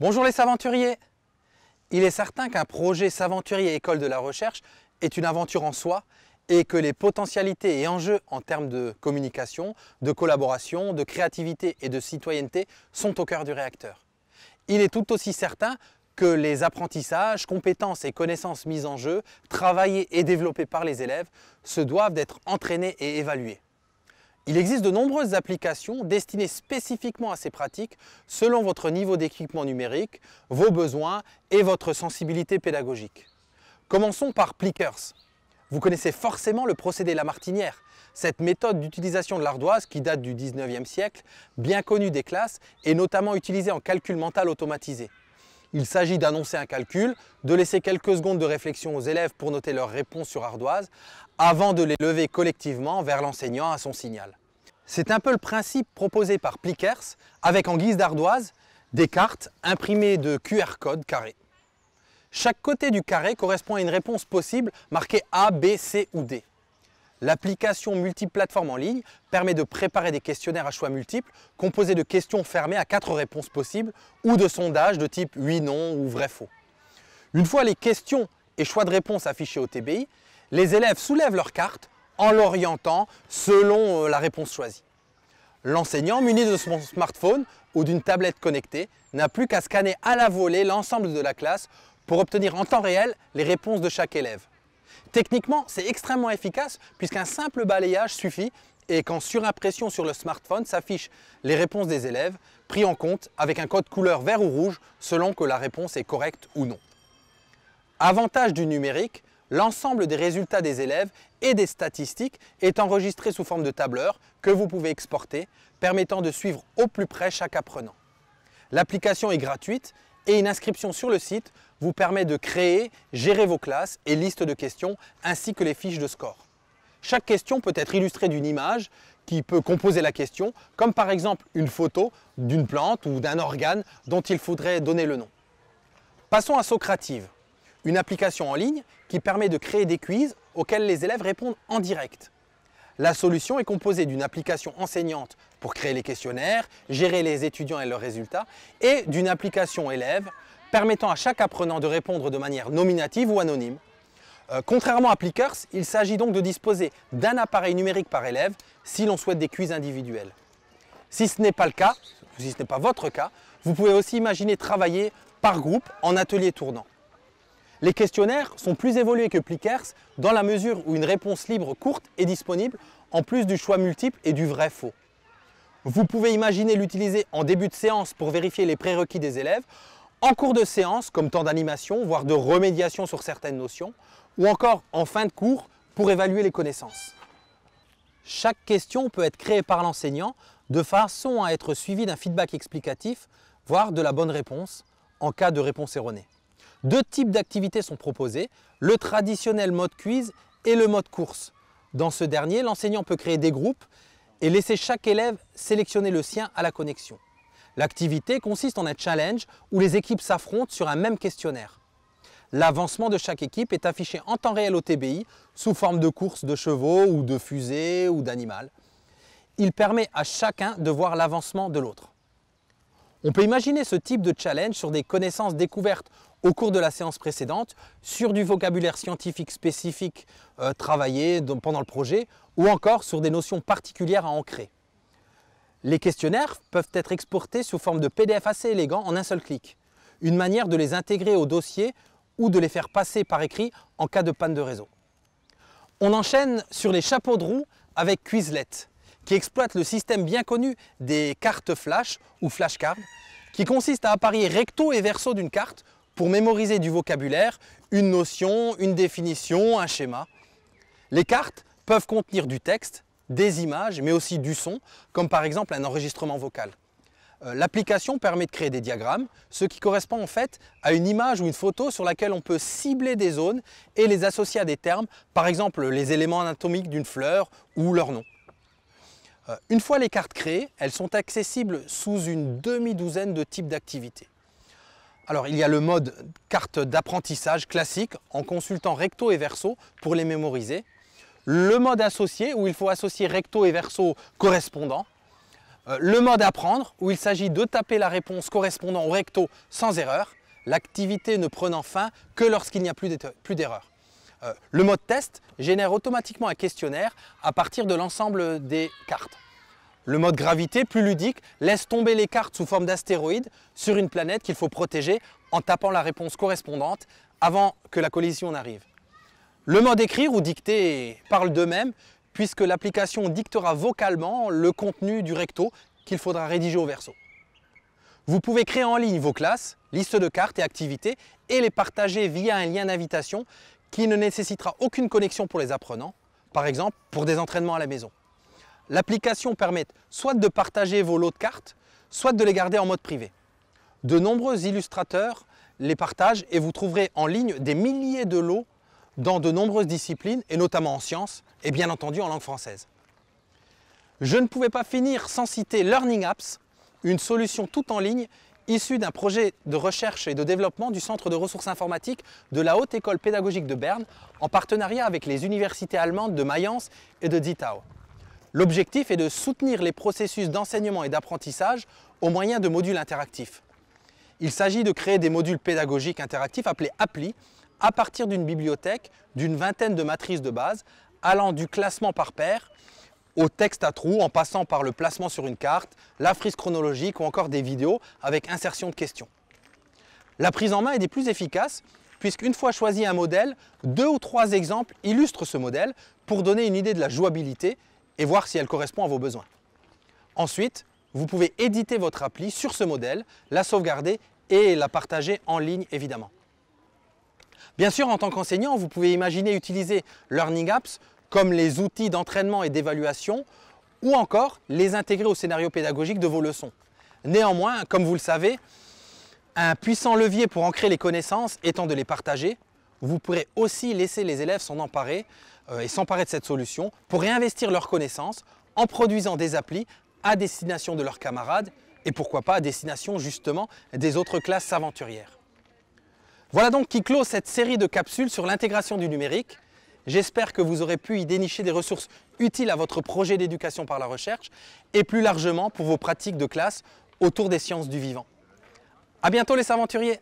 Bonjour les Saventuriers Il est certain qu'un projet Saventurier École de la Recherche est une aventure en soi et que les potentialités et enjeux en termes de communication, de collaboration, de créativité et de citoyenneté sont au cœur du réacteur. Il est tout aussi certain que les apprentissages, compétences et connaissances mises en jeu, travaillées et développées par les élèves, se doivent d'être entraînés et évalués. Il existe de nombreuses applications destinées spécifiquement à ces pratiques selon votre niveau d'équipement numérique, vos besoins et votre sensibilité pédagogique. Commençons par Plickers. Vous connaissez forcément le procédé Lamartinière, cette méthode d'utilisation de l'ardoise qui date du 19e siècle, bien connue des classes et notamment utilisée en calcul mental automatisé. Il s'agit d'annoncer un calcul, de laisser quelques secondes de réflexion aux élèves pour noter leur réponse sur ardoise, avant de les lever collectivement vers l'enseignant à son signal. C'est un peu le principe proposé par Plickers avec en guise d'ardoise des cartes imprimées de QR code carré. Chaque côté du carré correspond à une réponse possible marquée A, B, C ou D. L'application multiplateforme en ligne permet de préparer des questionnaires à choix multiples composés de questions fermées à quatre réponses possibles ou de sondages de type oui, non ou vrai-faux. Une fois les questions et choix de réponse affichés au TBI, les élèves soulèvent leurs cartes, en l'orientant selon euh, la réponse choisie. L'enseignant, muni de son smartphone ou d'une tablette connectée, n'a plus qu'à scanner à la volée l'ensemble de la classe pour obtenir en temps réel les réponses de chaque élève. Techniquement, c'est extrêmement efficace puisqu'un simple balayage suffit et qu'en surimpression sur le smartphone s'affichent les réponses des élèves pris en compte avec un code couleur vert ou rouge selon que la réponse est correcte ou non. Avantage du numérique, l'ensemble des résultats des élèves et des statistiques est enregistré sous forme de tableur que vous pouvez exporter, permettant de suivre au plus près chaque apprenant. L'application est gratuite et une inscription sur le site vous permet de créer, gérer vos classes et listes de questions ainsi que les fiches de score. Chaque question peut être illustrée d'une image qui peut composer la question, comme par exemple une photo d'une plante ou d'un organe dont il faudrait donner le nom. Passons à Socrative une application en ligne qui permet de créer des quiz auxquels les élèves répondent en direct. La solution est composée d'une application enseignante pour créer les questionnaires, gérer les étudiants et leurs résultats, et d'une application élève permettant à chaque apprenant de répondre de manière nominative ou anonyme. Euh, contrairement à Plickers, il s'agit donc de disposer d'un appareil numérique par élève si l'on souhaite des quiz individuels. Si ce n'est pas le cas, si ce n'est pas votre cas, vous pouvez aussi imaginer travailler par groupe en atelier tournant. Les questionnaires sont plus évolués que Plickers dans la mesure où une réponse libre courte est disponible en plus du choix multiple et du vrai-faux. Vous pouvez imaginer l'utiliser en début de séance pour vérifier les prérequis des élèves, en cours de séance comme temps d'animation, voire de remédiation sur certaines notions, ou encore en fin de cours pour évaluer les connaissances. Chaque question peut être créée par l'enseignant de façon à être suivie d'un feedback explicatif, voire de la bonne réponse en cas de réponse erronée. Deux types d'activités sont proposés, le traditionnel mode quiz et le mode course. Dans ce dernier, l'enseignant peut créer des groupes et laisser chaque élève sélectionner le sien à la connexion. L'activité consiste en un challenge où les équipes s'affrontent sur un même questionnaire. L'avancement de chaque équipe est affiché en temps réel au TBI sous forme de course de chevaux ou de fusées ou d'animal. Il permet à chacun de voir l'avancement de l'autre. On peut imaginer ce type de challenge sur des connaissances découvertes au cours de la séance précédente, sur du vocabulaire scientifique spécifique euh, travaillé pendant le projet, ou encore sur des notions particulières à ancrer. Les questionnaires peuvent être exportés sous forme de PDF assez élégant en un seul clic, une manière de les intégrer au dossier ou de les faire passer par écrit en cas de panne de réseau. On enchaîne sur les chapeaux de roue avec Quizlet, qui exploite le système bien connu des cartes flash ou flashcards, qui consiste à apparier recto et verso d'une carte pour mémoriser du vocabulaire, une notion, une définition, un schéma. Les cartes peuvent contenir du texte, des images, mais aussi du son, comme par exemple un enregistrement vocal. Euh, l'application permet de créer des diagrammes, ce qui correspond en fait à une image ou une photo sur laquelle on peut cibler des zones et les associer à des termes, par exemple les éléments anatomiques d'une fleur ou leur nom. Euh, une fois les cartes créées, elles sont accessibles sous une demi-douzaine de types d'activités. Alors il y a le mode carte d'apprentissage classique en consultant recto et verso pour les mémoriser. Le mode associé où il faut associer recto et verso correspondants. Euh, le mode apprendre où il s'agit de taper la réponse correspondant au recto sans erreur, l'activité ne prenant fin que lorsqu'il n'y a plus d'erreur. Euh, le mode test génère automatiquement un questionnaire à partir de l'ensemble des cartes. Le mode gravité, plus ludique, laisse tomber les cartes sous forme d'astéroïdes sur une planète qu'il faut protéger en tapant la réponse correspondante avant que la collision n'arrive. Le mode écrire ou dicter parle d'eux-mêmes puisque l'application dictera vocalement le contenu du recto qu'il faudra rédiger au verso. Vous pouvez créer en ligne vos classes, listes de cartes et activités et les partager via un lien d'invitation qui ne nécessitera aucune connexion pour les apprenants, par exemple pour des entraînements à la maison. L'application permet soit de partager vos lots de cartes, soit de les garder en mode privé. De nombreux illustrateurs les partagent et vous trouverez en ligne des milliers de lots dans de nombreuses disciplines, et notamment en sciences, et bien entendu en langue française. Je ne pouvais pas finir sans citer Learning Apps, une solution tout en ligne issu d'un projet de recherche et de développement du Centre de ressources informatiques de la Haute École pédagogique de Berne, en partenariat avec les universités allemandes de Mayence et de Zittau. L'objectif est de soutenir les processus d'enseignement et d'apprentissage au moyen de modules interactifs. Il s'agit de créer des modules pédagogiques interactifs appelés appli à partir d'une bibliothèque d'une vingtaine de matrices de base allant du classement par paire au texte à trous en passant par le placement sur une carte, la frise chronologique ou encore des vidéos avec insertion de questions. La prise en main est des plus efficaces puisqu'une fois choisi un modèle, deux ou trois exemples illustrent ce modèle pour donner une idée de la jouabilité et voir si elle correspond à vos besoins. Ensuite, vous pouvez éditer votre appli sur ce modèle, la sauvegarder et la partager en ligne évidemment. Bien sûr, en tant qu'enseignant, vous pouvez imaginer utiliser Learning Apps comme les outils d'entraînement et d'évaluation, ou encore les intégrer au scénario pédagogique de vos leçons. Néanmoins, comme vous le savez, un puissant levier pour ancrer les connaissances étant de les partager, vous pourrez aussi laisser les élèves s'en emparer euh, et s'emparer de cette solution pour réinvestir leurs connaissances en produisant des applis à destination de leurs camarades et pourquoi pas à destination justement des autres classes aventurières. Voilà donc qui clôt cette série de capsules sur l'intégration du numérique. J'espère que vous aurez pu y dénicher des ressources utiles à votre projet d'éducation par la recherche et plus largement pour vos pratiques de classe autour des sciences du vivant. À bientôt les aventuriers